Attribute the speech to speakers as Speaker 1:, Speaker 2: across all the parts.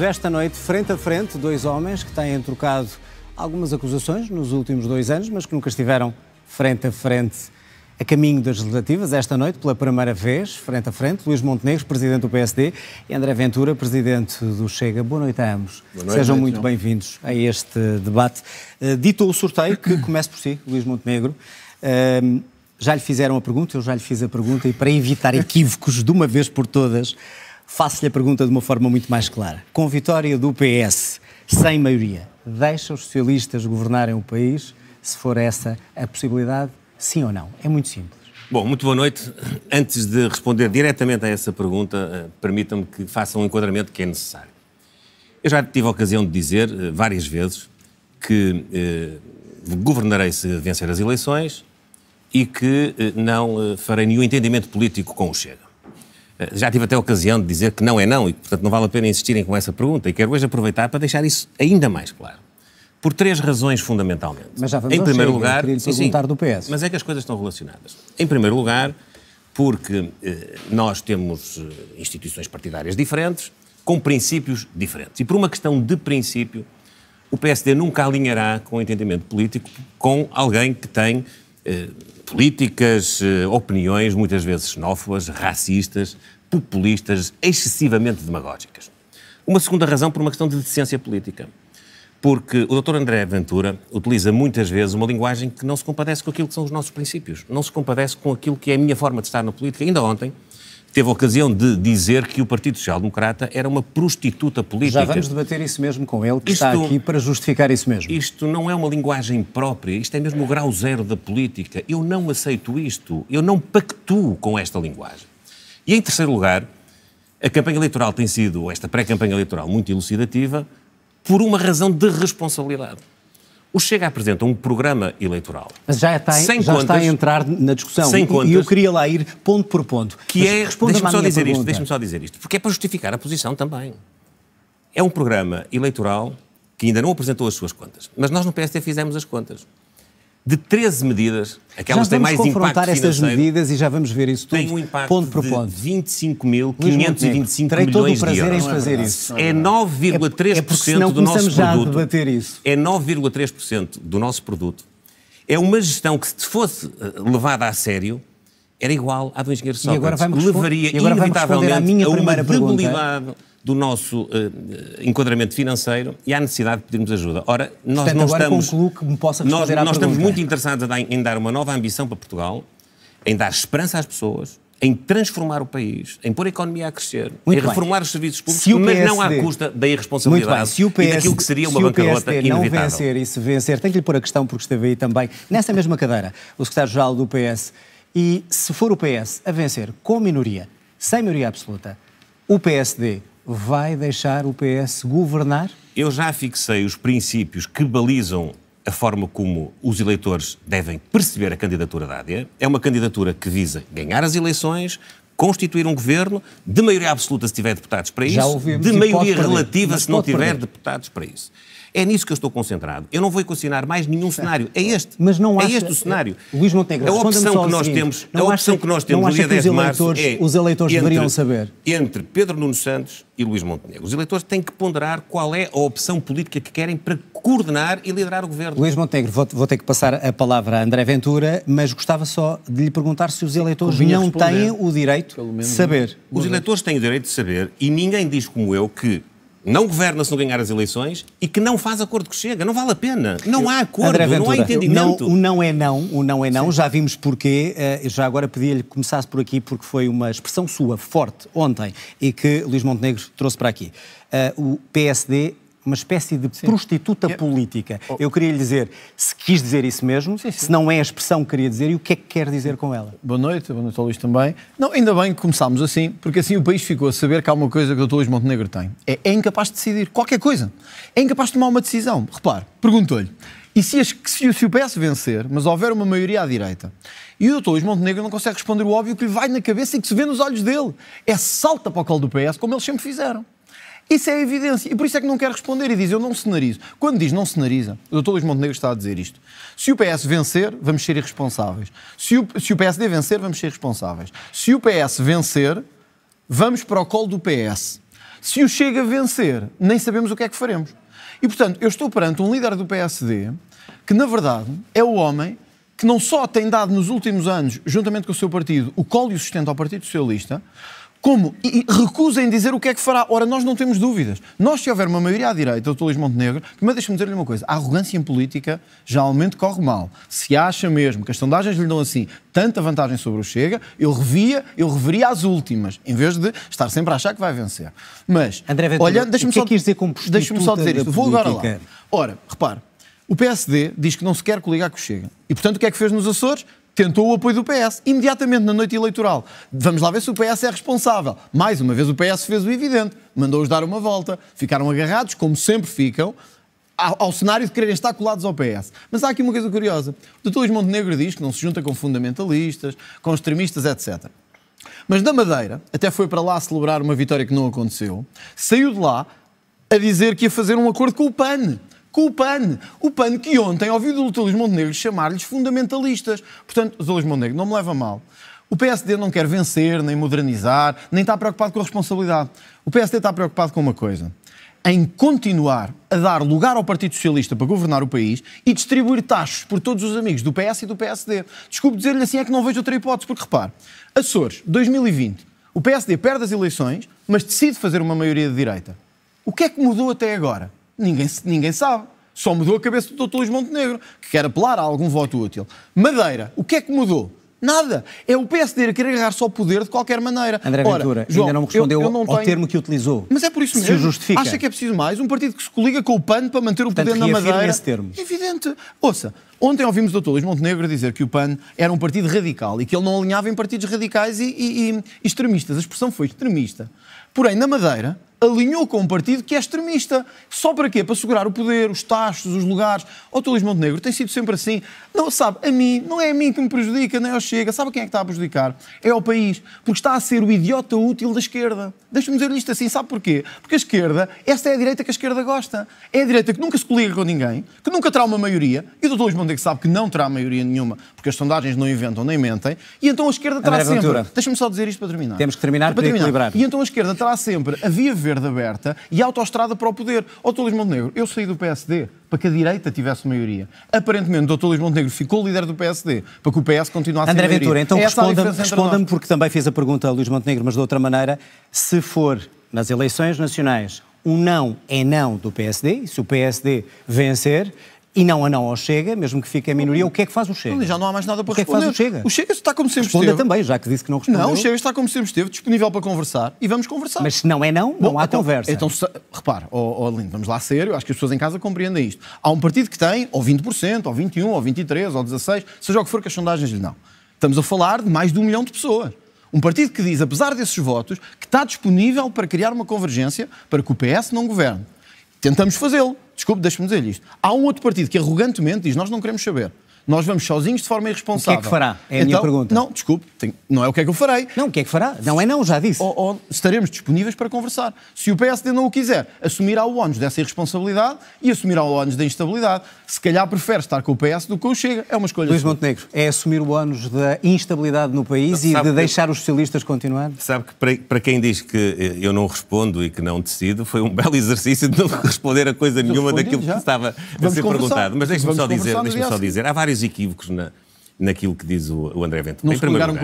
Speaker 1: Esta noite, frente a frente, dois homens que têm trocado algumas acusações nos últimos dois anos, mas que nunca estiveram frente a frente. A caminho das legislativas, esta noite, pela primeira vez, frente a frente, Luís Montenegro, presidente do PSD, e André Ventura, presidente do Chega. Boa noite a ambos. Noite, Sejam muito bem-vindos a este debate. Eh, dito o sorteio, que comece por si, Luís Montenegro. Ehm, já lhe fizeram a pergunta, eu já lhe fiz a pergunta, e para evitar equívocos de uma vez por todas, Faço-lhe a pergunta de uma forma muito mais clara. Com vitória do PS, sem maioria, deixa os socialistas governarem o país? Se for essa a possibilidade, sim ou não? É muito simples.
Speaker 2: Bom, muito boa noite. Antes de responder diretamente a essa pergunta, eh, permita-me que faça um enquadramento que é necessário. Eu já tive a ocasião de dizer eh, várias vezes que eh, governarei se vencer as eleições e que eh, não eh, farei nenhum entendimento político com o Chega. Eh, já tive até a ocasião de dizer que não é não e, portanto, não vale a pena insistirem com essa pergunta e quero hoje aproveitar para deixar isso ainda mais claro. Por três razões, fundamentalmente. Mas já vamos em primeiro chegue, lugar, queria sim, do PS. Mas é que as coisas estão relacionadas. Em primeiro lugar, porque eh, nós temos eh, instituições partidárias diferentes, com princípios diferentes. E por uma questão de princípio, o PSD nunca alinhará com o entendimento político com alguém que tem eh, políticas, eh, opiniões muitas vezes xenófobas, racistas, populistas, excessivamente demagógicas. Uma segunda razão por uma questão de decência política. Porque o Dr. André Ventura utiliza muitas vezes uma linguagem que não se compadece com aquilo que são os nossos princípios, não se compadece com aquilo que é a minha forma de estar na política. Ainda ontem, teve a ocasião de dizer que o Partido Social Democrata era uma prostituta política. Já vamos debater isso mesmo com ele, que isto, está aqui para justificar isso mesmo. Isto não é uma linguagem própria, isto é mesmo o grau zero da política. Eu não aceito isto, eu não pactuo com esta linguagem. E em terceiro lugar, a campanha eleitoral tem sido, esta pré-campanha eleitoral, muito elucidativa, por uma razão de responsabilidade. O Chega apresenta um programa eleitoral. Mas já está, sem já contas, está a entrar na discussão. Sem e, contas, e eu queria
Speaker 1: lá ir ponto por
Speaker 2: ponto. Que é, deixa-me só dizer isto, deixa só dizer isto, porque é para justificar a posição também. É um programa eleitoral que ainda não apresentou as suas contas. Mas nós no PSD fizemos as contas de 13 medidas, aquelas que têm mais impacto financeiro. Já confrontar essas medidas e já vamos ver isso tudo, tem um impacto ponto por ponto. de 25.525 milhões de euros. fazer é é, é isso. É 9,3% é, é do nosso já produto. A isso. É 9,3% do nosso produto. É uma gestão que se fosse eh, levada a sério, era igual à do engenheiro Sócrates. E agora vai-me levaria e agora inevitavelmente vai a, minha a uma primeira debilidade do nosso uh, enquadramento financeiro e à necessidade de pedirmos ajuda. Ora, nós Portanto, não estamos.
Speaker 1: Que me possa nós, nós estamos muito
Speaker 2: interessados em dar uma nova ambição para Portugal, em dar esperança às pessoas, em transformar o país, em pôr a economia a crescer, Muito em reformar os serviços públicos, se PSD, mas não à custa da irresponsabilidade se o PSD, e daquilo que seria uma se bancarrota o PSD não vencer
Speaker 1: e se vencer, tenho que lhe pôr a questão, porque esteve aí também, nessa mesma cadeira, o secretário-geral do PS, e se for o PS a vencer com minoria, sem maioria absoluta, o PSD vai deixar o PS governar?
Speaker 2: Eu já fixei os princípios que balizam a forma como os eleitores devem perceber a candidatura da AD. É uma candidatura que visa ganhar as eleições, constituir um governo de maioria absoluta se tiver deputados para isso, de maioria relativa se não tiver perder. deputados para isso. É nisso que eu estou concentrado. Eu não vou equacionar mais nenhum certo. cenário. É este. Mas não é acha... É este o cenário.
Speaker 1: É... Luís Montenegro A opção que nós temos, não a opção que, que nós temos no dia 10 de março é os eleitores entre, deveriam saber
Speaker 2: entre Pedro Nuno Santos e Luís Montenegro. Os eleitores têm que ponderar qual é a opção política que querem para coordenar e liderar o governo.
Speaker 1: Luís Montenegro, vou, vou ter que passar a palavra a André Ventura, mas gostava só de lhe perguntar se os eleitores Convinha não têm o direito de saber. Os
Speaker 2: eleitores têm o direito de saber e ninguém diz como eu que não governa se não ganhar as eleições e que não faz acordo que chega. Não vale a pena. Não há acordo, não há entendimento. Não, o
Speaker 1: não é não, o não é não, Sim. já vimos porquê. Eh, já agora pedi lhe que começasse por aqui, porque foi uma expressão sua, forte, ontem, e que Luís Montenegro trouxe para aqui. Eh, o PSD uma espécie de sim. prostituta yeah. política. Oh. Eu queria lhe dizer se quis dizer
Speaker 3: isso mesmo, sim, sim. se não é a expressão que queria dizer e o que é que quer dizer com ela. Boa noite, boa noite ao Luís também. Não, ainda bem que começámos assim, porque assim o país ficou a saber que há uma coisa que o Dr. Luís Montenegro tem. É, é incapaz de decidir qualquer coisa. É incapaz de tomar uma decisão. Repare, perguntou-lhe. E se, as, se, se o PS vencer, mas houver uma maioria à direita, e o Dr. Luís Montenegro não consegue responder o óbvio que lhe vai na cabeça e que se vê nos olhos dele, é salta para o colo do PS, como eles sempre fizeram. Isso é evidência. E por isso é que não quer responder e diz: Eu não cenarizo. Quando diz não cenariza, o doutor Luís Montenegro está a dizer isto. Se o PS vencer, vamos ser irresponsáveis. Se o, se o PSD vencer, vamos ser responsáveis. Se o PS vencer, vamos para o colo do PS. Se o Chega a vencer, nem sabemos o que é que faremos. E portanto, eu estou perante um líder do PSD que, na verdade, é o homem que não só tem dado nos últimos anos, juntamente com o seu partido, o colo e o sustento ao Partido Socialista, como? E recusem dizer o que é que fará. Ora, nós não temos dúvidas. Nós, se houver uma maioria à direita, doutor Luís Montenegro, mas deixa-me dizer-lhe uma coisa. A arrogância em política geralmente corre mal. Se acha mesmo que as sondagens lhe dão assim tanta vantagem sobre o Chega, eu revia, eu reveria as últimas, em vez de estar sempre a achar que vai vencer. Mas, André Ventura, olhando, deixa-me é só, é dizer deixa só dizer isto. Vou agora lá. Ora, repare, o PSD diz que não se quer coligar com o Chega. E, portanto, o que é que fez nos Açores? tentou o apoio do PS imediatamente na noite eleitoral. Vamos lá ver se o PS é responsável. Mais uma vez, o PS fez o evidente, mandou-os dar uma volta, ficaram agarrados, como sempre ficam, ao, cenário de quererem estar colados ao PS. Mas há aqui uma coisa curiosa. O doutor Luís Montenegro diz que não se junta com fundamentalistas, com extremistas, etc. Mas da Madeira, até foi para lá celebrar uma vitória que não aconteceu, saiu de lá a dizer que ia fazer um acordo com o PAN com o PAN. O PAN que ontem ouviu o Doutor Luís Montenegro chamar-lhes fundamentalistas. Portanto, Doutor Luís Montenegro, não me leva mal. O PSD não quer vencer, nem modernizar, nem está preocupado com a responsabilidade. O PSD está preocupado com uma coisa. Em continuar a dar lugar ao Partido Socialista para governar o país e distribuir taxas por todos os amigos do PS e do PSD. Desculpe dizer-lhe assim, é que não vejo outra hipótese, porque repare, Açores, 2020, o PSD perde as eleições, mas decide fazer uma maioria de direita. O que é que mudou até agora? Ninguém, ninguém sabe. Só mudou a cabeça do Dr. Luís Montenegro, que quer apelar a algum voto útil. Madeira, o que é que mudou? Nada. É o PSD a querer agarrar só o poder de qualquer maneira. André Ora, Ventura, João, ainda não me respondeu eu, eu não tenho... ao termo que utilizou. Mas é por isso mesmo. Se justifica. Acha que é preciso mais? Um partido que se coliga com o PAN para manter o Portanto, poder na Madeira. Esse termo. É evidente. Ouça, ontem ouvimos o Dr. Luís Montenegro dizer que o PAN era um partido radical e que ele não alinhava em partidos radicais e, e, e extremistas. A expressão foi extremista. Porém, na Madeira, alinhou com um partido que é extremista. Só para quê? Para segurar o poder, os taxos, os lugares. O oh, Montenegro tem sido sempre assim. Não sabe, a mim, não é a mim que me prejudica, nem ao Chega. Sabe quem é que está a prejudicar? É ao país. Porque está a ser o idiota útil da esquerda. Deixa-me dizer isto assim, sabe porquê? Porque a esquerda, esta é a direita que a esquerda gosta. É a direita que nunca se coliga com ninguém, que nunca terá uma maioria. E o Dr. Luís Montenegro sabe que não terá maioria nenhuma, porque as sondagens não inventam nem mentem. E então a esquerda terá André sempre. Deixa-me só dizer isto para terminar. Temos que terminar para, para terminar. equilibrar. E então a esquerda terá sempre a via verde verde aberta e autoestrada para o poder. Ó Tulis Montenegro, eu saí do PSD para que a direita tivesse maioria. Aparentemente, o Dr. Luís Montenegro ficou líder do PSD para que o PS continuasse André a ser Ventura, então é responda-me, responda porque também fez a
Speaker 1: pergunta a Luís Montenegro, mas de outra maneira, se for nas eleições nacionais um não é não do PSD, se o PSD vencer, e não a não ao Chega, mesmo que fique em minoria,
Speaker 3: o que é que faz o Chega? Já não há mais nada para o que responder. É que faz o Chega? O Chega está como sempre Responda esteve. também, já que disse que não respondeu. Não, o Chega está como sempre esteve, disponível para conversar e vamos conversar. Mas se não é não, não há então, conversa. Então, repare, oh, oh, Lindo, vamos lá a eu acho que as pessoas em casa compreendem isto. Há um partido que tem ou 20%, ou 21%, ou 23%, ou 16%, seja o que for que as sondagens lhe dão. Estamos a falar de mais de um milhão de pessoas. Um partido que diz, apesar desses votos, que está disponível para criar uma convergência para que o PS não governe. Tentamos fazê-lo desculpe, deixe-me dizer-lhe isto. Há um outro partido que arrogantemente diz: Nós não queremos saber. Nós vamos sozinhos de forma irresponsável. O que é que fará? É a então, minha pergunta. Não, desculpe, tenho, não é o que é que eu farei. Não, o que é que fará? Não é não, já disse. Ou, ou estaremos disponíveis para conversar. Se o PSD não o quiser, assumirá o ónus dessa irresponsabilidade e assumirá o ónus da instabilidade. Se calhar prefere estar com o PS do que o Chega. É uma escolha. Luís Montenegro, é assumir o ónus da instabilidade no país não, e de que... deixar os socialistas
Speaker 1: continuar?
Speaker 2: Sabe que para, para quem diz que eu não respondo e que não decido, foi um belo exercício de não responder a coisa nenhuma daquilo já. que estava vamos a ser conversar. perguntado. Mas deixe-me só dizer, deixe-me só dizer, há vários vários equívocos na, naquilo que diz o, o André Ventura. Não em se lugar, um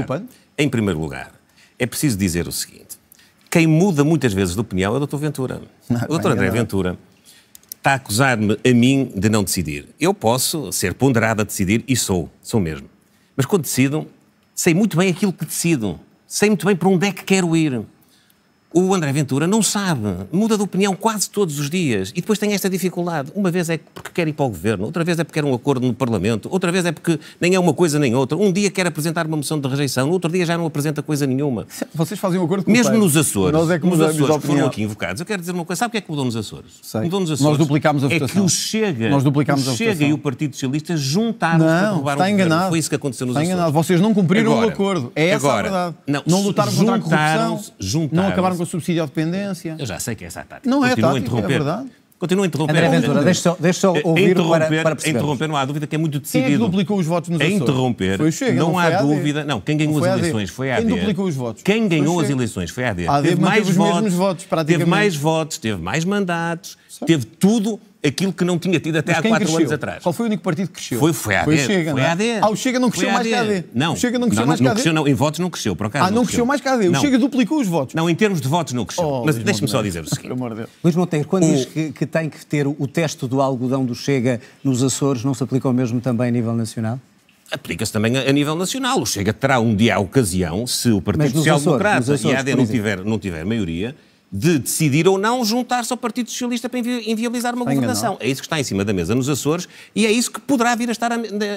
Speaker 2: Em primeiro lugar, é preciso dizer o seguinte. Quem muda muitas vezes de opinião é o Dr. Ventura. Não, ah, o Dr. É André não. Ventura está a acusar-me a mim de não decidir. Eu posso ser ponderado a decidir e sou, sou mesmo. Mas quando decido, sei muito bem aquilo que decido, sei muito bem para onde é que quero ir o André Ventura não sabe, muda de opinião quase todos os dias e depois tem esta dificuldade. Uma vez é porque quer ir para o governo, outra vez é porque quer um acordo no Parlamento, outra vez é porque nem é uma coisa nem outra. Um dia quer apresentar uma moção de rejeição, outro dia já não apresenta coisa nenhuma.
Speaker 3: Vocês fazem um acordo com Mesmo o nos Açores, Nós é que nos Açores que foram aqui
Speaker 2: invocados. Eu quero dizer uma coisa, sabe o que é que mudou nos Açores? Sei. Mudou nos Açores. Nós duplicámos a votação. É que o Chega, Nós duplicámos o Chega e o Partido Socialista juntaram para derrubar está um enganado. Governo. Foi isso que aconteceu nos está Açores. Enganado. Vocês
Speaker 3: não cumpriram agora, o acordo. É essa agora, a verdade. Não, não lutaram contra a corrupção, juntaram não acabaram
Speaker 2: com o subsídio à dependência. Eu já sei que é essa a tática. Não Continuo é a tática, é verdade. Continua a interromper. André Ventura, deixa só, deixa só ouvir interromper, para, para interromper, não há dúvida que é muito é decidido. Quem duplicou os votos nos Açores? A interromper, foi Chega, não, não há dúvida. Não, quem ganhou as eleições foi a AD. Quem duplicou os votos? Quem ganhou as eleições foi a AD. AD teve mais votos, votos teve mais votos, teve mais mandatos, certo. teve tudo aquilo que não tinha tido até há quatro anos atrás.
Speaker 3: Qual foi o único partido
Speaker 2: que cresceu? Foi, foi a AD. Foi, Chega, foi é? a AD. É? Ah, o Chega não cresceu mais que a AD. Não. O Chega não cresceu não, mais não, que a AD. Cresceu, não, em votos não cresceu, por acaso. Ah, não, não cresceu. cresceu mais que a AD. O não. Chega duplicou os votos. Não, em termos de votos não cresceu. Oh, Mas deixe-me só dizer o seguinte. Luís Monteiro, quando o... diz
Speaker 1: que, que, tem que ter o teste do algodão do Chega nos Açores, não se aplica o mesmo também a nível nacional?
Speaker 2: Aplica-se também a, a, nível nacional. O Chega terá um dia a ocasião, se o Partido Social Democrata e a AD não tiver, não tiver maioria, de decidir ou não juntar-se ao Partido Socialista para inviabilizar uma governação. Não. É isso que está em cima da mesa nos Açores e é isso que poderá vir a estar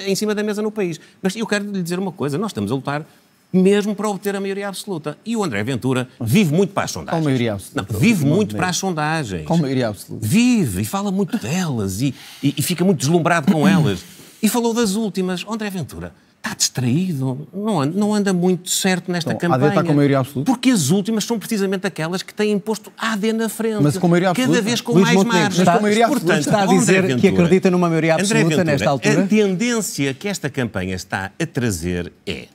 Speaker 2: em cima da mesa no país. Mas eu quero lhe dizer uma coisa: nós estamos a lutar mesmo para obter a maioria absoluta. E o André Ventura vive muito para as sondagens. Com maioria absoluta. Não, vive muito para as sondagens. Com maioria absoluta. Vive e fala muito delas e, e, e fica muito deslumbrado com elas. E falou das últimas. André Ventura, está distraído, não, não anda muito certo nesta então, campanha. A AD está com maioria absoluta? Porque as últimas são precisamente aquelas que têm imposto a AD na frente. Mas com maioria absoluta? Cada vez com Luís mais Montenegro. margem. Está, maioria Portanto, está a dizer que acredita numa maioria absoluta Ventura, nesta altura? A tendência que esta campanha está a trazer é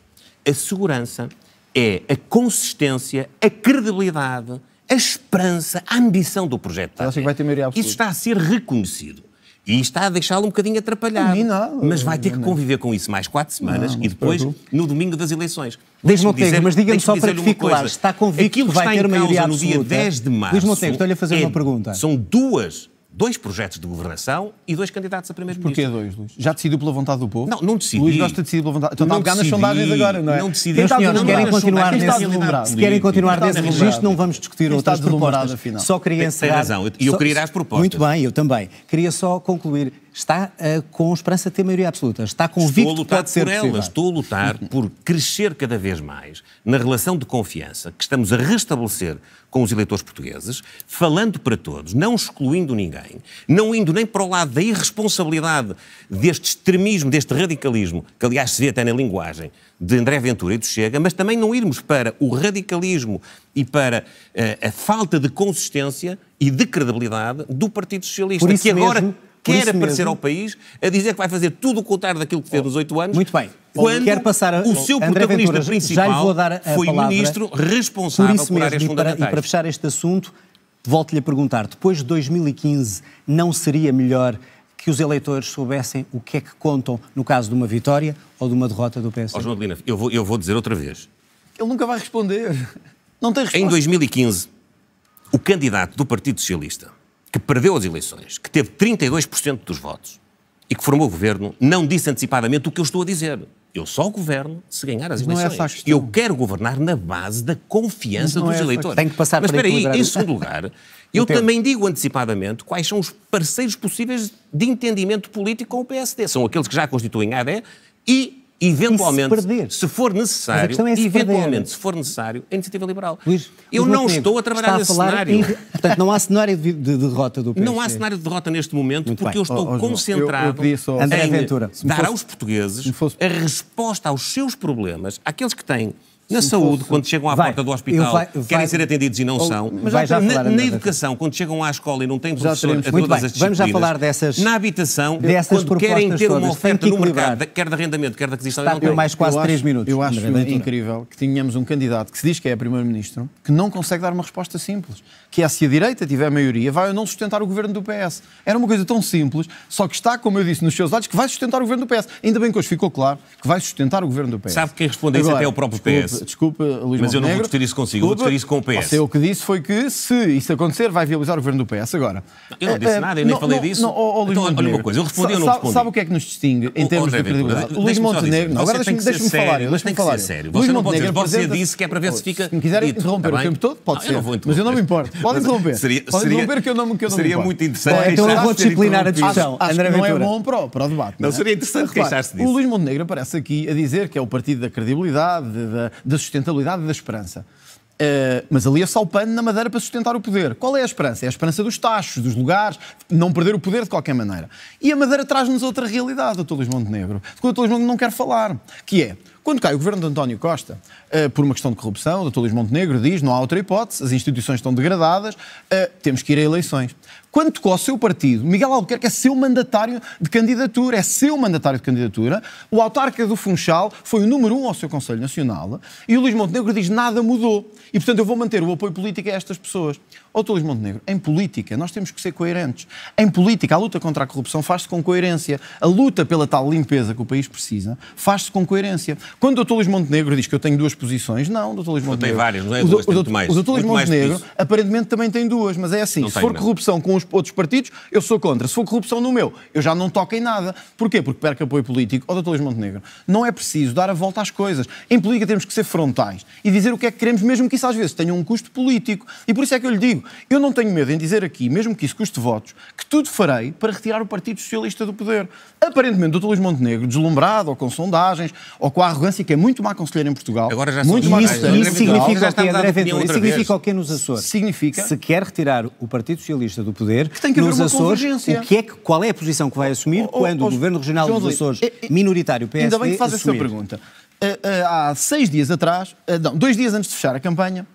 Speaker 2: a segurança, é a consistência, a credibilidade, a esperança, a ambição do projeto. Acho que vai ter maioria absoluta. Isso está a ser reconhecido. E está a deixá-lo um bocadinho atrapalhado. Não, mas vai ter que conviver com isso mais quatro semanas não, e depois, no domingo das eleições. Diz dizer, mas diga-me só para que fique claro, está convicto Aquilo que vai ter uma maioria absoluta. no dia 10 de março... Diz Montego, estou-lhe a fazer é, uma pergunta. São duas dois projetos de governação e dois candidatos a primeiro-ministro. Porquê dois, Luís?
Speaker 3: Já decidiu pela vontade do povo? Não, não decidi. Luís gosta de decidir pela vontade. Então tá não está a nas sondagens agora, não é? Não decidi. Quem então, senhores, querem continuar nesse, se querem continuar nesse registro, não vamos discutir outras propostas. Afinal. Só queria encerrar... Tem razão, e eu queria ir às
Speaker 1: propostas. Muito bem, eu também. Queria só concluir está uh, com esperança de ter maioria absoluta, está convicto estou a lutar ser por ela, possível. estou
Speaker 2: a lutar por crescer cada vez mais na relação de confiança que estamos a restabelecer com os eleitores portugueses, falando para todos, não excluindo ninguém, não indo nem para o lado da irresponsabilidade deste extremismo, deste radicalismo, que aliás se vê até na linguagem de André Ventura e do Chega, mas também não irmos para o radicalismo e para uh, a falta de consistência e de credibilidade do Partido Socialista, que mesmo... agora quer aparecer mesmo. ao país a dizer que vai fazer tudo o contrário daquilo que fez nos oito anos. Muito bem. Quando quer passar a, o seu André protagonista Ventura, principal foi palavra, ministro responsável por, isso por áreas mesmo, e para, e para
Speaker 1: fechar este assunto, volto-lhe a perguntar, depois de 2015 não seria melhor que os eleitores soubessem o que é que contam no caso de uma vitória ou de uma derrota do PS? Oh,
Speaker 2: João Adelina, eu vou, eu vou dizer outra vez.
Speaker 3: Ele nunca vai responder.
Speaker 2: Não tem resposta. Em 2015, o candidato do Partido Socialista que perdeu as eleições, que teve 32% dos votos e que formou o governo, não disse antecipadamente o que eu estou a dizer. Eu só governo se ganhar as eleições. Não é eu quero governar na base da confiança dos é eleitores. Tem que passar Mas espera aí, em segundo lugar, eu Entendo. também digo antecipadamente quais são os parceiros possíveis de entendimento político com o PSD. São aqueles que já constituem a ADE e eventualmente, se, se, for necessário, é se eventualmente, perder. se for necessário, a iniciativa liberal. Luís, eu não estou a trabalhar nesse a cenário. Portanto,
Speaker 1: não há cenário de, de, derrota do PSD. Não há cenário
Speaker 2: de derrota neste momento, Muito porque bem. eu estou oh, concentrado eu, eu em dar fosse, aos portugueses fosse... a resposta aos seus problemas, àqueles que têm na Se saúde, fosse... quando chegam à vai, porta do hospital, vai, vai, querem ser atendidos e não ou, são. Mas já na, na educação, quando chegam à escola e não têm professor teremos, a todas bem, as disciplinas. Vamos já falar dessas Na habitação, dessas quando querem ter todas, uma oferta no mercado, quer de arrendamento, quer de aquisição, Está, não mais quase três 3 minutos. Eu acho
Speaker 3: incrível que tenhamos um candidato que se diz que é primeiro-ministro, que não consegue dar uma resposta simples. Que é se a direita tiver maioria, vai ou não sustentar o governo do PS. Era uma coisa tão simples, só que está, como eu disse, nos seus olhos, que vai sustentar o governo do PS. Ainda bem que hoje ficou claro que vai sustentar o governo do PS. Sabe quem responde isso até é o próprio PS disse. Desculpa, Luís Mas Montenegro. eu não vou discutir isso
Speaker 2: consigo, desculpa, vou discutir isso com o PS. Você, o
Speaker 3: que disse foi que se isso acontecer, vai viabilizar o governo do PS agora. Eu não disse eh, nada, eu nem não, falei não, disso. Não, oh, oh, então, olha uma coisa, eu respondi ou não respondi? Sabe o que é que nos distingue em termos de credibilidade? Luís Montenegro. Não, agora deixa-me falar. Deixa-me falar. sério. Luís Você não pode dizer, você disse que é para ver se fica. Se me quiser interromper o tempo todo, pode ah, ser. Mas eu não me importo. Pode interromper. Pode interromper que eu não me importo. Seria muito interessante. Então eu vou disciplinar a discussão. Não é bom para o debate. Não é? seria interessante queixar-se disso. O Luís Montenegro aparece aqui a dizer que é o partido da credibilidade, da, da sustentabilidade e da esperança. Uh, mas ali é só o pano na madeira para sustentar o poder. Qual é a esperança? É a esperança dos taxos, dos lugares, não perder o poder de qualquer maneira. E a madeira traz-nos outra realidade, Dr. Luís Montenegro, de que o Dr. Luís Montenegro não quer falar, que é, quando cai o governo de António Costa, uh, por uma questão de corrupção, o Dr. Luís Montenegro diz, não há outra hipótese, as instituições estão degradadas, uh, temos que ir a eleições. Quando tocou ao seu partido, Miguel Albuquerque é seu mandatário de candidatura, é seu mandatário de candidatura. O autarca do Funchal foi o número um ao seu Conselho Nacional e o Luís Montenegro diz nada mudou. E, portanto, eu vou manter o apoio político a estas pessoas. Ó oh, Montenegro, em política nós temos que ser coerentes. Em política, a luta contra a corrupção faz-se com coerência. A luta pela tal limpeza que o país precisa faz-se com coerência. Quando o Dr. Luís Montenegro diz que eu tenho duas posições, não, Dr. Luís Montenegro. Tem várias, não é? Duas, o, o, mais. o Dr. Luís Montenegro aparentemente também tem duas, mas é assim: não se for não. corrupção com os outros partidos, eu sou contra. Se for corrupção no meu, eu já não toco em nada. Porquê? Porque perco apoio político. O oh, Dr. Luís Montenegro, não é preciso dar a volta às coisas. Em política temos que ser frontais e dizer o que é que queremos, mesmo que isso às vezes tenha um custo político. E por isso é que eu lhe digo, eu não tenho medo em dizer aqui, mesmo que isso custe votos, que tudo farei para retirar o Partido Socialista do poder. Aparentemente, o Dr. Luís Montenegro, deslumbrado, ou com sondagens, ou com a arrogância que é muito má conselheira em Portugal, Agora já muito mais isso, isso significa o que, André Ventura? Isso significa o que nos Açores?
Speaker 1: Significa... Se quer retirar o Partido Socialista do poder, que tem que nos Açores, o que é que, qual é a posição que vai assumir oh, oh, quando oh, o Governo Regional dos Açores, é, minoritário
Speaker 3: PSD, Ainda bem que faz assumir. essa pergunta. Uh, uh, há seis dias atrás, uh, não, dois dias antes de fechar a campanha,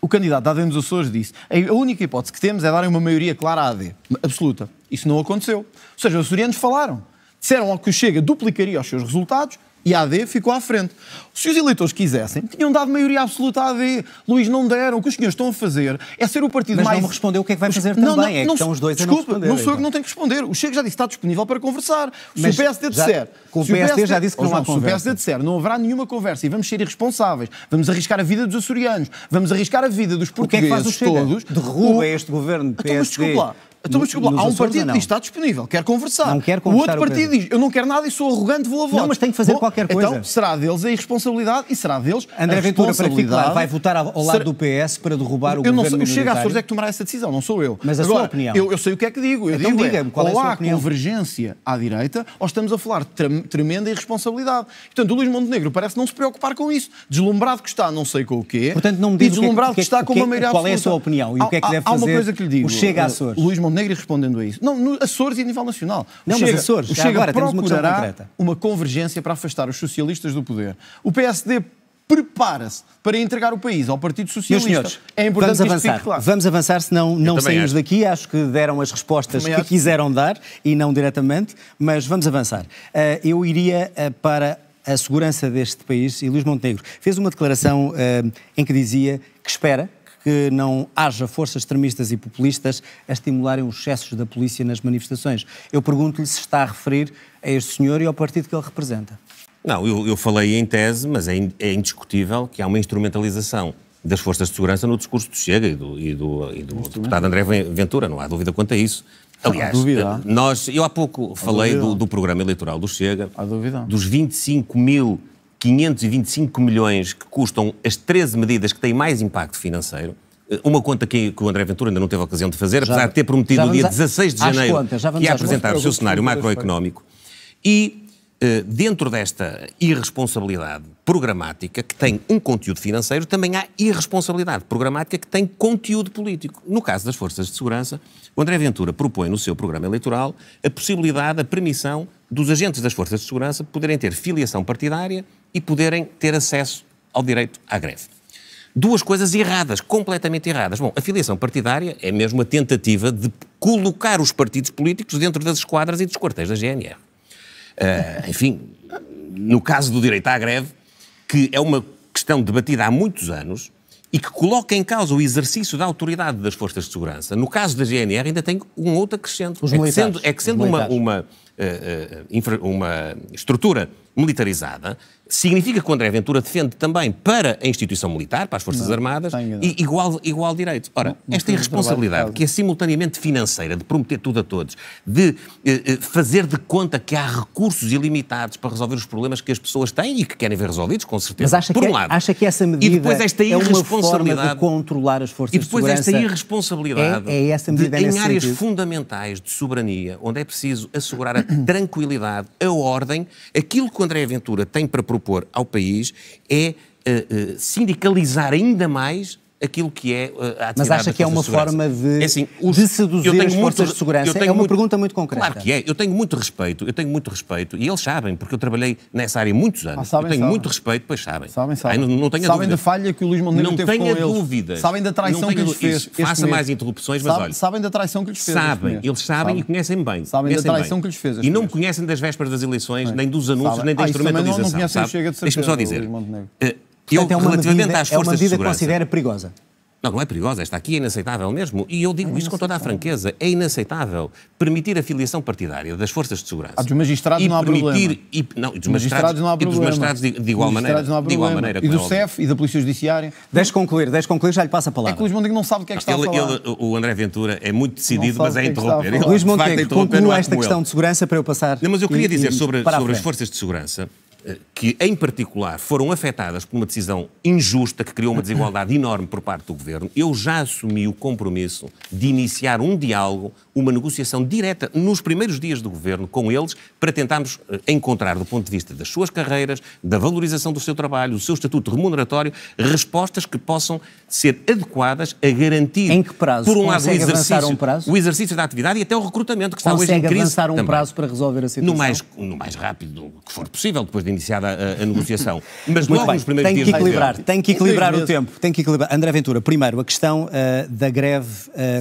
Speaker 3: o candidato da AD nos Açores disse a única hipótese que temos é darem uma maioria clara à AD, absoluta. Isso não aconteceu. Ou seja, os açorianos falaram. Disseram ao que o Chega duplicaria os seus resultados e a AD ficou à frente. Se os eleitores quisessem, tinham dado maioria absoluta à AD. Luís, não deram. O que os senhores estão a fazer é ser o partido Mas mais... Mas não me respondeu o que é que vai fazer os... também. Não, não, é não, estão os dois desculpa, a não, não sou eu que não tenho que responder. O Chega já disse que está disponível para conversar. Mas se o PSD já, disser... Com o PSD, PSD já disse que não, não há conversa. Se o PSD disser não haverá nenhuma conversa e vamos ser irresponsáveis, vamos arriscar a vida dos açorianos, vamos arriscar a vida dos portugueses o que é que faz o todos... Derruba o... este governo PSD então, mas, lá. Então, mas, desculpa, há um partido que diz está disponível, quer conversar. Não quer conversar o outro partido diz eu não quero nada e sou arrogante, vou a voto. Não, mas tem que fazer Bom, qualquer então, coisa. Então será deles a irresponsabilidade e será deles André a Ventura, para que vai votar ao lado será... do PS para derrubar eu o eu não governo Eu chego a Açores é que tomará essa decisão, não sou eu. Mas a Agora, sua opinião? Eu, eu, sei o que é que digo. Eu então digo é, diga-me qual é a sua opinião. Ou há convergência à direita ou estamos a falar de tremenda irresponsabilidade. Portanto, o Luís Montenegro parece não se preocupar com isso. Deslumbrado que está não sei com o quê. Portanto, não me diz e é deslumbrado é que, está com uma maioria Qual é a sua opinião e o que é que deve fazer Há uma coisa que lhe digo. O Chega a eh, Açores população respondendo a isso. Não, no Açores e a nível nacional. Não, Chega, mas Açores, o Chega agora procurará uma, uma convergência para afastar os socialistas do poder. O PSD prepara-se para entregar o país ao Partido Socialista. senhores, é importante vamos avançar. Claro.
Speaker 1: Vamos avançar, senão não saímos acho. daqui. Acho que deram as respostas que acho. quiseram dar e não diretamente, mas vamos avançar. Uh, eu iria uh, para a segurança deste país e Luís Montenegro fez uma declaração uh, em que dizia que espera que não haja forças extremistas e populistas a estimularem os excessos da polícia nas manifestações. Eu pergunto-lhe se está a referir a este senhor e ao partido que ele representa.
Speaker 2: Não, eu, eu falei em tese, mas é, in, é indiscutível que há uma instrumentalização das forças de segurança no discurso do Chega e do, e do, e do deputado André Ventura, não há dúvida quanto a isso. Aliás, eh, nós, eu há pouco há falei do, do, programa eleitoral do Chega, dos 25 mil 525 milhões que custam as 13 medidas que têm mais impacto financeiro. Eh, uma conta que, que o André Ventura ainda não teve a ocasião de fazer, já, apesar de ter prometido no dia 16 de janeiro contas, que ia apresentar o seu cenário macroeconómico. E eh, dentro desta irresponsabilidade programática, que tem um conteúdo financeiro, também há irresponsabilidade programática que tem conteúdo político. No caso das forças de segurança, o André Ventura propõe no seu programa eleitoral a possibilidade, a permissão dos agentes das forças de segurança poderem ter filiação partidária e poderem ter acesso ao direito à greve. Duas coisas erradas, completamente erradas. Bom, a filiação partidária é mesmo a tentativa de colocar os partidos políticos dentro das esquadras e dos quartéis da GNR. Uh, ah, enfim, no caso do direito à greve, que é uma questão debatida há muitos anos e que coloca em causa o exercício da autoridade das forças de segurança. No caso da GNR ainda tem um outro acrescento. Os é, que sendo, é que sendo uma, uma, uh, uh, infra, uma estrutura militarizada, significa que o André Ventura defende também para a instituição militar, para as Forças não, Armadas, igual, igual direito. Ora, não, esta irresponsabilidade, que é simultaneamente financeira, de prometer tudo a todos, de eh, eh, fazer de conta que há recursos ilimitados para resolver os problemas que as pessoas têm e que querem ver resolvidos, com certeza. Mas acha, Por que, um é- lado. acha que essa medida e depois esta irresponsabilidade, é uma forma de controlar as forças E depois esta irresponsabilidade é, é essa medida de, em áreas sentido. fundamentais de soberania, onde é preciso assegurar a tranquilidade, a ordem, aquilo que André Ventura tem para propor ao país é eh, eh, sindicalizar ainda mais aquilo que é eh, a atividade Mas acha que é uma forma de, é assim, os, de seduzir eu tenho as forças muito, de segurança? é uma muito, pergunta muito concreta. Claro que é. Eu tenho muito respeito, eu tenho muito respeito, e eles sabem, porque eu trabalhei nessa área muitos ah, anos. Ah, sabem, eu tenho sabem. muito respeito, pois sabem. Sabem, sabem. Ai, não, não tenho sabem da falha
Speaker 3: que o Luís Montenegro não teve tenha com dúvidas. Eles. Sabem da traição que lhes fez. Isso, faça mês. mais interrupções, mas Sabe, olha. Sabem da traição que lhes fez. Sabem, eles sabem e
Speaker 2: conhecem bem. Sabem da traição que lhes fez. E não me conhecem das vésperas das eleições, nem dos anúncios, nem da ah, instrumentalização. Deixa-me só dizer eu, é uma relativamente medida, às forças é uma medida que considera perigosa. Não, não é perigosa, esta aqui é inaceitável mesmo. E eu digo é isto com toda a franqueza: é inaceitável permitir a filiação partidária das forças de segurança. Ah, dos magistrados e não há permitir, e, não, dos, magistrados, magistrados, não há problema. E dos magistrados de, de igual maneira. de igual maneira e do CEF
Speaker 3: e da Polícia Judiciária. Deixe concluir,
Speaker 1: deixe concluir, já lhe passa a palavra. É
Speaker 3: que o Luís Mondego não sabe o que é que está ele, a falar.
Speaker 2: Ele, o André Ventura é muito decidido, mas é, é interromper. Luís é Mondego, continua esta questão ele.
Speaker 1: de segurança para eu passar. Não, mas eu queria e, dizer sobre, sobre as forças
Speaker 2: de segurança que, em particular, foram afetadas por uma decisão injusta que criou uma desigualdade enorme por parte do governo, eu já assumi o compromisso de iniciar um diálogo, uma negociação direta nos primeiros dias do governo com eles para tentarmos eh, encontrar, do ponto de vista das suas carreiras, da valorização do seu trabalho, do seu estatuto remuneratório, respostas que possam ser adequadas a garantir. Em que prazo? Por um lado, o exercício, um prazo? o exercício da atividade e até o recrutamento que está Consegue hoje em crise. Consegue avançar um também. prazo para resolver a situação? No mais, no mais rápido que for possível, depois de iniciada a, a negociação. Mas logo bem, nos primeiros tem dias... Que equilibrar, tem que equilibrar o tempo.
Speaker 1: Tem que equilibrar. André Ventura, primeiro, a questão uh, da greve,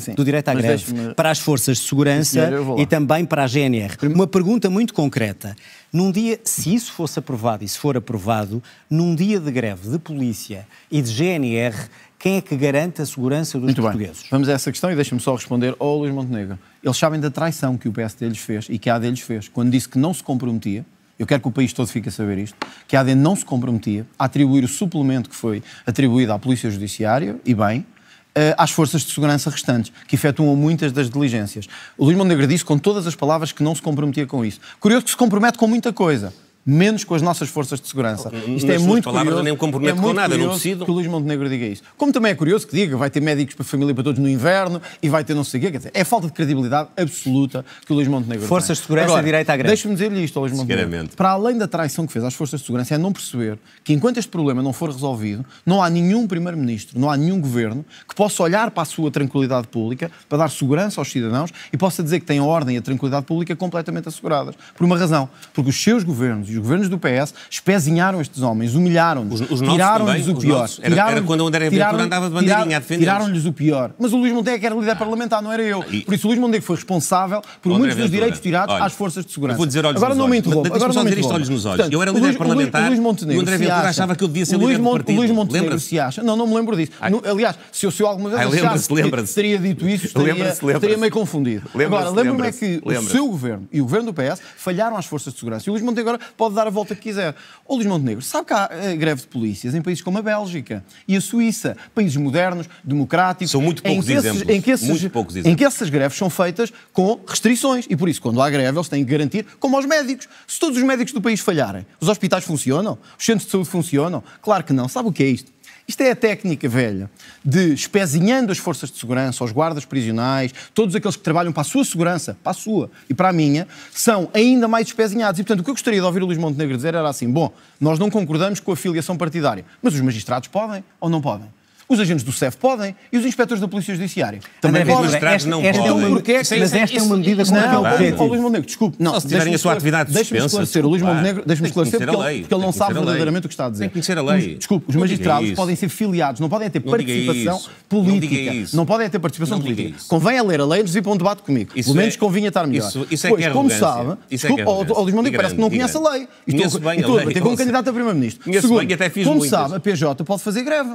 Speaker 1: uh, do direito à mas greve, para as forças de segurança e também para a GNR. Uma pergunta muito concreta. Num dia, se isso fosse aprovado e se for aprovado, num dia de greve de polícia e de GNR,
Speaker 3: quem é que garante a segurança dos Muito portugueses? Bem. Vamos a essa questão e deixa-me só responder ao Luís Montenegro. Eles sabem da traição que o PSD lhes fez e que a AD lhes fez, quando disse que não se comprometia eu quero que o país todo fique a saber isto, que a ADN não se comprometia a atribuir o suplemento que foi atribuído à Polícia Judiciária, e bem, eh, às forças de segurança restantes, que efetuam muitas das diligências. O Luís Montenegro disse com todas as palavras que não se comprometia com isso. Curioso que se compromete com muita coisa menos com as nossas forças de segurança. Isto Nas é muito palavras, curioso. nem um comprometo é com nada, não que o Luís Montenegro diga isso. Como também é curioso que diga vai ter médicos para a família para todos no inverno e vai ter não sei o quê. Quer dizer, é falta de credibilidade absoluta que o Luís Montenegro Forças de segurança Agora, direita à greve. Deixa-me dizer-lhe isto, Luís Montenegro. Para além da traição que fez às forças de segurança, é não perceber que enquanto este problema não for resolvido, não há nenhum primeiro-ministro, não há nenhum governo que possa olhar para a sua tranquilidade pública, para dar segurança aos cidadãos e possa dizer que tem a ordem e a tranquilidade pública completamente asseguradas. Por uma razão, porque os seus governos e governos do PS espezinharam estes homens, humilharam-nos, tiraram-lhes o pior. era, era quando o André Ventura andava de bandeirinha a defender. Tiraram-lhes o pior. Mas o Luís Montenegro era líder ah. parlamentar, não era eu. E... Por isso o Luís Montenegro foi responsável por André muitos Ventura. dos direitos tirados olha, às forças de segurança. vou dizer olhos Agora nos não me interrompo. Agora não me dizer olhos nos olhos. Portanto, eu era líder Luís, parlamentar Luís, Luís e o André Ventura acha, achava que eu devia ser líder Mon, do partido. O Luís Montenegro se acha. Não, não me lembro disso. aliás, se eu, alguma vez achasse teria dito isso, estaria meio confundido. Agora, lembro-me é que o seu governo e o governo do PS falharam às forças de segurança. E o Luís Montenegro agora pode pode dar a volta que quiser. O Luís Montenegro sabe que há uh, greve de polícias em países como a Bélgica e a Suíça, países modernos, democráticos. São muito poucos em esses, exemplos. Em que, esses, muito poucos exemplos. em que essas greves são feitas com restrições e por isso, quando há greve, eles têm que garantir, como aos médicos. Se todos os médicos do país falharem, os hospitais funcionam? Os centros de saúde funcionam? Claro que não. Sabe o que é isto? Isto é a técnica velha de espezinhando as forças de segurança, os guardas prisionais, todos aqueles que trabalham para a sua segurança, para a sua e para a minha, são ainda mais espezinhados. E, portanto, o que eu gostaria de ouvir o Luís Montenegro dizer era assim: bom, nós não concordamos com a filiação partidária, mas os magistrados podem ou não podem? Os agentes do CEF podem e os inspectores da Polícia Judiciária também podem. esta, não esta é podem. É porque, mas esta é uma medida que não é o Luís Montenegro, desculpe. Não, se tiverem a sua atividade deixe me esclarecer, o Luís Montenegro, deixe me esclarecer, porque, ele, porque ele não sabe verdadeiramente o que está a dizer. Tem que conhecer a lei. Desculpe, os magistrados podem ser filiados, não podem ter participação política. Não podem ter participação política. Convém a é ler a lei e ir para um debate comigo. Pelo menos é- convinha estar melhor. Isso é que é como sabe, o Luís Montenegro parece que não conhece a lei. E estou a bater com candidato a primeiro-ministro. Segundo, como sabe, a PJ pode fazer greve.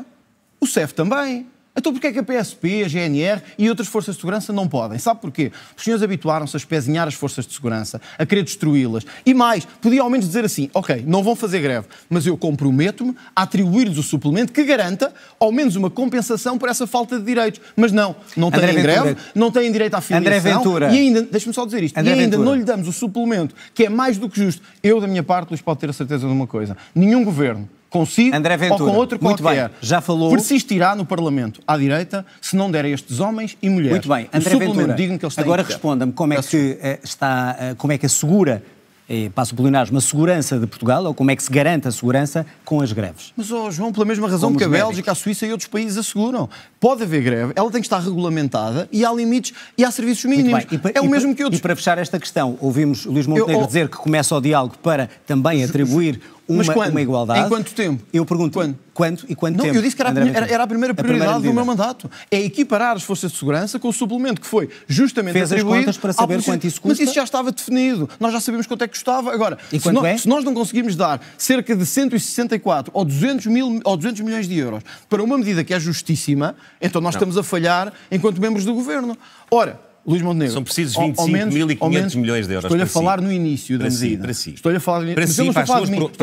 Speaker 3: O CEF também. Então porquê é que a PSP, a GNR e outras forças de segurança não podem? Sabe porquê? Os senhores habituaram-se a espezinhar as forças de segurança, a querer destruí-las. E mais, podia ao menos dizer assim, ok, não vão fazer greve, mas eu comprometo-me a atribuir-lhes o suplemento que garanta ao menos uma compensação por essa falta de direitos. Mas não, não têm André greve, Ventura. não têm direito à filiação. André Ventura. E ainda, deixe-me só dizer isto, André e ainda Ventura. não lhe damos o suplemento, que é mais do que justo. Eu, da minha parte, lhes pode ter a certeza de uma coisa. Nenhum governo consigo André Ventura, ou com outro muito qualquer. Bem, já falou. Persistirá no Parlamento à direita se não der a estes homens e mulheres muito bem. André o Ventura, digno que eles têm Agora responda-me
Speaker 1: como é que eh, está, eh, como é que assegura eh, passo polinares, uma segurança de Portugal, ou como é que se garante a segurança com as greves?
Speaker 3: Mas, oh, João, pela mesma razão como que a Bélgica, a Suíça e outros países asseguram. Pode haver greve, ela tem que estar regulamentada e há limites e há serviços mínimos. E, é o
Speaker 1: mesmo que outros. E para fechar esta questão, ouvimos Luís Montenegro Eu, oh, dizer que começa o diálogo para também atribuir
Speaker 3: uma, uma igualdade. Em quanto tempo? Eu pergunto. Quando? Quanto e quanto não, tempo? Eu disse que era, a, era, era a primeira prioridade a primeira do meu mandato. É equiparar as forças de segurança com o suplemento que foi justamente Fez atribuído... Fez as contas para saber quanto isso custa? Mas isso já estava definido. Nós já sabemos quanto é que custava. Agora, se, no, é? se, nós, não conseguimos dar cerca de 164 ou 200, mil, ou 200 milhões de euros para uma medida que é justíssima, então nós não. estamos a falhar enquanto membros do governo. Ora, Luís Montenegro. São precisos 25.500 milhões de euros. Estou-lhe a falar si. no início da para medida. Si, para si.
Speaker 2: Estou-lhe a falar no início. Para si, falar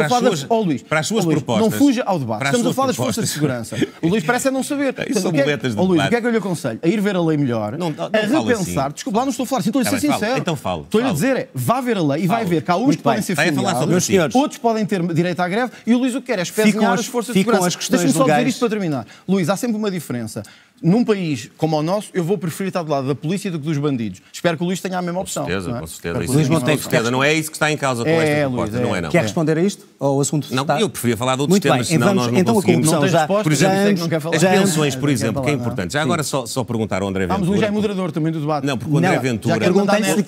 Speaker 2: falar das... oh, Luís, para as suas oh, Luís, propostas. Não fuja ao debate. Estamos a falar das forças de segurança.
Speaker 3: É o Luís parece é não saber.
Speaker 2: É isso são boletas é de oh, Luís, o que é
Speaker 3: que eu lhe aconselho? A ir ver a lei melhor, não, não, a repensar. Assim. lá não estou a falar assim. estou a tá ser sincero. Então falo. Estou-lhe a dizer é, vá ver a lei e vai ver que há uns que podem ser filiados, outros podem ter direito à greve e o Luís o que quer é espezinhar as forças de segurança. Deixa-me só dizer isto para terminar. Luís, há sempre uma diferença num país como o nosso, eu vou preferir estar do lado da polícia do que dos bandidos. Espero que o Luís tenha a mesma com opção. Certeza, é? Com certeza, com certeza. Luís tem
Speaker 2: certeza. Não é isso que está em causa com é, esta proposta, é. não é não. Quer responder a isto? Ou o assunto Não, está... eu preferia falar de outros Muito temas, bem. senão vamos, então nós não então conseguimos. Então a corrupção já... Resposta, por exemplo, já, já, não já, as pensões, por exemplo, que é importante. Já agora só, só perguntar ao André Ventura... Vamos, o Luís é
Speaker 3: moderador também do debate. Não, porque o André Ventura...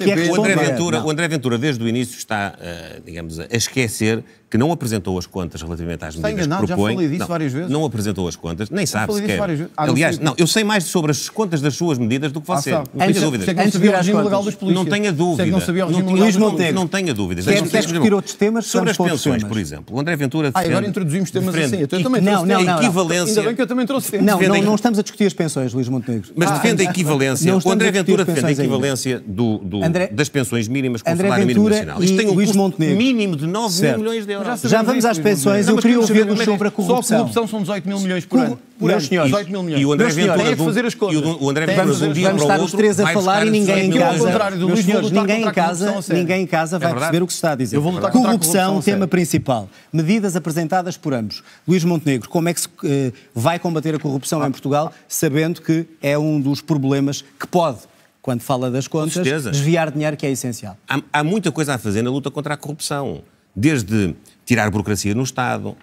Speaker 3: É o André Ventura,
Speaker 2: o André Ventura desde o início está, eh, digamos, a esquecer que não apresentou as contas relativamente às medidas que propõe. já falei disso várias vezes. Não apresentou as contas, nem sabe sequer. Ah, Aliás, não, eu sei mais sobre as contas das suas medidas do que você. Ah, não tenha é dúvidas. Não, sabia o regime legal dos polícias. Não tenha é dúvida. Não sabia o regime legal Luís Não tenha dúvidas. Quer discutir outros temas? Sobre as pensões, por exemplo. O André Ventura ah, defende... agora introduzimos temas assim. Eu também não, equivalência... Ainda bem que eu
Speaker 3: também trouxe temas. Não,
Speaker 2: não
Speaker 1: estamos a discutir as pensões, Luís Montenegro. Mas ah, defende a equivalência. O André Ventura defende a equivalência
Speaker 2: das pensões mínimas com o salário mínimo nacional. Isto tem um custo mínimo de 9 mil milhões de euros. Já vamos às pensões. Eu queria ouvir-nos sobre a corrupção. Só a corrupção são 18 mil milhões por ano por ano. Senhores, 18 mil milhões. E o André Meus Ventura tem fazer as contas. o André Ventura de um dia Vamos estar os três a falar e ninguém em casa. Meus senhores, ninguém em casa, ninguém em casa vai é perceber o que se está a dizer. Corrupção, tema
Speaker 1: principal. Medidas apresentadas por ambos. Luís Montenegro, como é que se eh, vai combater a corrupção em Portugal, sabendo que é um dos problemas que pode quando fala das contas, desviar dinheiro que é essencial.
Speaker 2: Há, há, muita coisa a fazer na luta contra a corrupção. Desde tirar burocracia no Estado,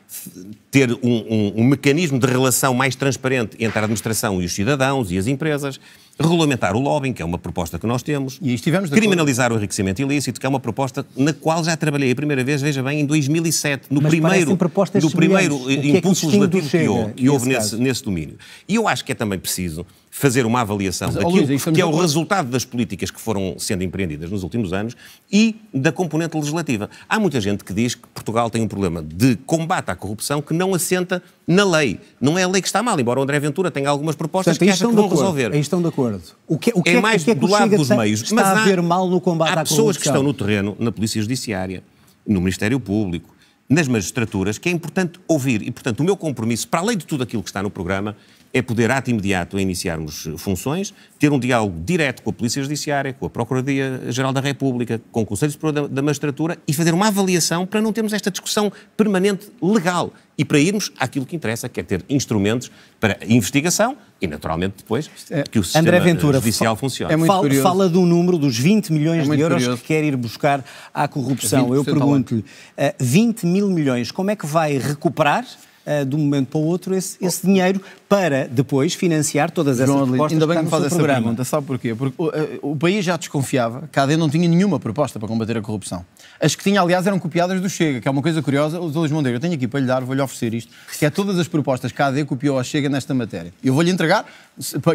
Speaker 2: ter um, um, um, mecanismo de relação mais transparente entre a administração e os cidadãos e as empresas, regulamentar o lobbying, que é uma proposta que nós temos, e estivemos criminalizar acordo. o enriquecimento ilícito, que é uma proposta na qual já trabalhei a primeira vez, veja bem, em 2007, no Mas primeiro, no primeiro impulso é que legislativo que houve, que houve nesse, nesse, domínio. E eu acho que é também preciso fazer uma avaliação Mas, daquilo que é o resultado das políticas que foram sendo empreendidas nos últimos anos e da componente legislativa. Há muita gente que diz que Portugal Portugal tem um problema de combate à corrupção que não assenta na lei. Não é a lei que está mal, embora o André Ventura tenha algumas propostas Portanto, que acha que vão acordo, resolver. Aí
Speaker 1: estão de acordo. O que, é- o que é, é, mais o que é que do lado dos meios. Está mas há, a haver mal no combate à corrupção. Há pessoas que estão no
Speaker 2: terreno, na Polícia Judiciária, no Ministério Público, nas magistraturas, que é importante ouvir. E, portanto, o meu compromisso, para além de tudo aquilo que está no programa, é poder, ato imediato, iniciarmos funções, ter um diálogo direto com a Polícia Judiciária, com a Procuradoria-Geral da República, com o Conselho Superior da Magistratura e fazer uma avaliação para não termos esta discussão permanente legal e para irmos àquilo que interessa, que é ter instrumentos para investigação e, naturalmente, depois é, que o sistema André Ventura, judicial funcione. É muito fala, curioso. fala
Speaker 1: do número dos 20 milhões é de euros curioso. que quer ir buscar à corrupção. Eu pergunto-lhe, 20 eh, mil milhões, como é que vai recuperar eh, de um momento para o outro esse, esse dinheiro para depois financiar todas essas propostas ainda bem que, que faz essa programa. pergunta,
Speaker 3: sabe porquê? Porque o, eh, o país já desconfiava que a AD não tinha nenhuma proposta para combater a corrupção. As que tinha, aliás, eram copiadas do Chega, que é uma coisa curiosa. Os Luís Mondeiro, eu tenho aqui para lhe dar, vou-lhe oferecer isto, que é todas as propostas que a AD copiou a Chega nesta matéria. Eu vou-lhe entregar,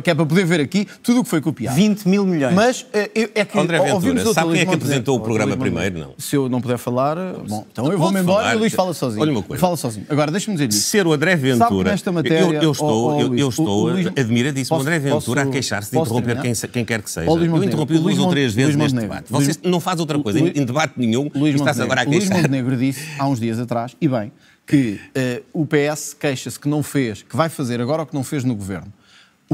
Speaker 3: que é para poder ver aqui tudo o que foi copiado. 20 mil milhões. Mas é, é que André Ventura, sabe quem é que apresentou o programa primeiro? Não. Se eu não puder falar, eh, bom, então eu vou-me embora e o Luís fala sozinho. Olha uma coisa. Fala
Speaker 2: sozinho. Agora, deixa-me dizer isso. Ser o André Ventura... nesta matéria... Oh, eu, oh, estou, eu, estou admiradíssimo. O André Ventura a queixar-se de interromper quem, quer que seja. Eu interrompi duas ou três vezes neste debate. você não faz outra coisa. Em debate nenhum, estás agora a queixar. Luís Montenegro
Speaker 3: disse, há uns dias atrás, e bem, que uh, o PS queixa-se que não fez, que vai fazer agora o que não fez no governo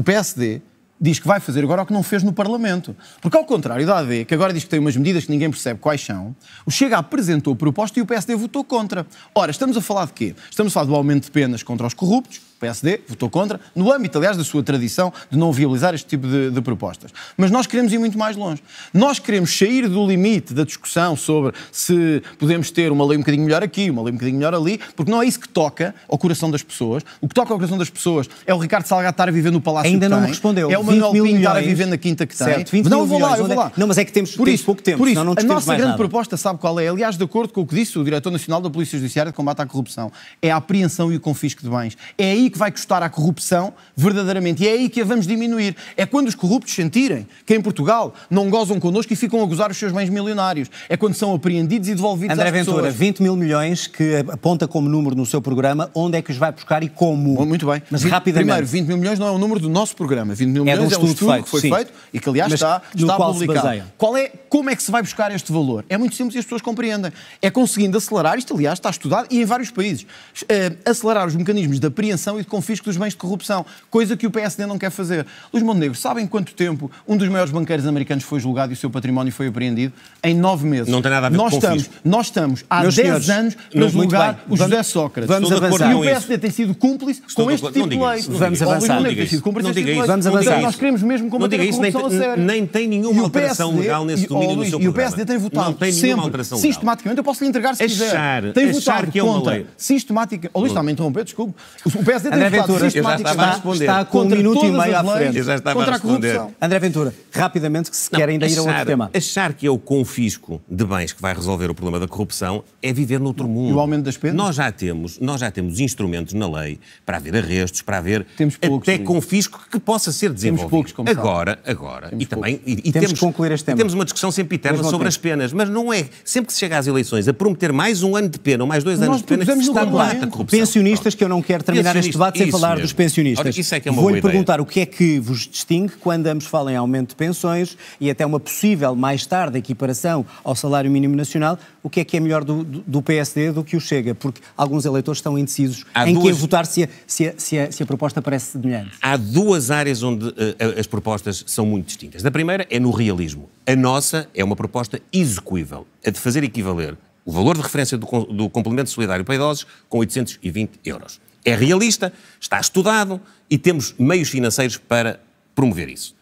Speaker 3: o PSD diz que vai fazer agora o que não fez no Parlamento. Porque, ao contrário da AD, que agora diz que tem umas medidas que ninguém percebe quais são, o Chega apresentou proposta e o PSD votou contra. Ora, estamos a falar de quê? Estamos a falar do aumento de penas contra os corruptos, PSD votou contra, no âmbito, aliás, da sua tradição de não viabilizar este tipo de, de, propostas. Mas nós queremos ir muito mais longe. Nós queremos sair do limite da discussão sobre se podemos ter uma lei um bocadinho melhor aqui, uma lei um bocadinho melhor ali, porque não é isso que toca ao coração das pessoas. O que toca ao coração das pessoas é o Ricardo Salgado estar a viver no Palácio Ainda não tem, me respondeu. É o Manuel Pinto estar a viver na Quinta que certo, não, eu vou lá, eu vou é lá. Não, mas é que temos, por temos isso, pouco tempo, por isso, não A nossa grande nada. proposta, sabe qual é? Aliás, de acordo com o que disse o Diretor Nacional da Polícia Judiciária de Combate à Corrupção, é a apreensão e o confisco de bens. É aí que vai custar à corrupção verdadeiramente. E é aí que a vamos diminuir. É quando os corruptos sentirem que em Portugal não gozam connosco e ficam a gozar os seus bens milionários. É quando são apreendidos e devolvidos André às Ventura, pessoas.
Speaker 1: 20 mil milhões que aponta como número no seu programa, onde é que os vai buscar e como? Bom, muito bem. Mas 20, rapidamente. Primeiro, 20
Speaker 3: mil milhões não é o número do nosso programa. 20 mil é milhões é, um estudo, é um estudo feito, que foi sim. feito e que, aliás, Mas está, está publicado. Qual é, como é que se vai buscar este valor? É muito simples e as pessoas compreendem. É conseguindo acelerar, isto aliás está estudado e em vários países, uh, acelerar os mecanismos de apreensão e e de confisco dos bens de corrupção, coisa que o PSD não quer fazer. Luís Montenegro, sabem quanto tempo um dos maiores banqueiros americanos foi julgado e o seu património foi apreendido? Em nove meses. Não tem nada a ver nós com estamos, confisco. Nós estamos há Meus dez senhores, anos para julgar o José Sócrates. Vamos Estou avançar. E o PSD tem sido cúmplice Estou com este tipo de lei. Vamos avançar. Não diga isso. Não diga isso. Vamos avançar. Nós queremos mesmo combater a corrupção a sério. Nem tem nenhuma alteração legal nesse domínio do seu programa. E o PSD tem votado sempre, sistematicamente, eu posso lhe entregar se quiser. Tem votado que é uma contra, lei. Sistematicamente. Oh, Luís, está-me interromper, desculpe. O PSD André Ventura está, está, com um
Speaker 1: minuto e meio à frente. Eu já estava contra a, responder. corrupção.
Speaker 3: André Ventura, rapidamente, que se não, quer
Speaker 1: ainda achar, ir a outro tema.
Speaker 2: Achar que é o confisco de bens que vai resolver o problema da corrupção é viver noutro mundo. E o aumento das penas? Nós já temos, nós já temos instrumentos na lei para haver arrestos, para haver temos poucos, até confisco que possa ser desenvolvido. Temos poucos, como Agora, agora. Temos e também e, e temos, temos, concluir este tema. temos uma discussão sempre eterna sobre tempo. as penas, mas não é. Sempre que se chega às eleições a prometer mais um ano de pena ou mais dois nós anos de pena, está a corrupção.
Speaker 1: Pensionistas que eu não quero terminar este debate debate sem isso falar mesmo. dos pensionistas. Ora, é é Vou-lhe perguntar o que é que vos distingue quando ambos falam em aumento de pensões e até uma possível, mais tarde, equiparação ao salário mínimo nacional. O que é que é melhor do, do PSD do que o Chega? Porque alguns eleitores estão indecisos Há em duas... que votar se a, se, a, se, a, se a, proposta parece semelhante.
Speaker 2: Há duas áreas onde uh, as propostas são muito distintas. A primeira é no realismo. A nossa é uma proposta execuível, a de fazer equivaler o valor de referência do, do complemento solidário para idosos com 820 euros é realista, está estudado e temos meios financeiros para promover isso.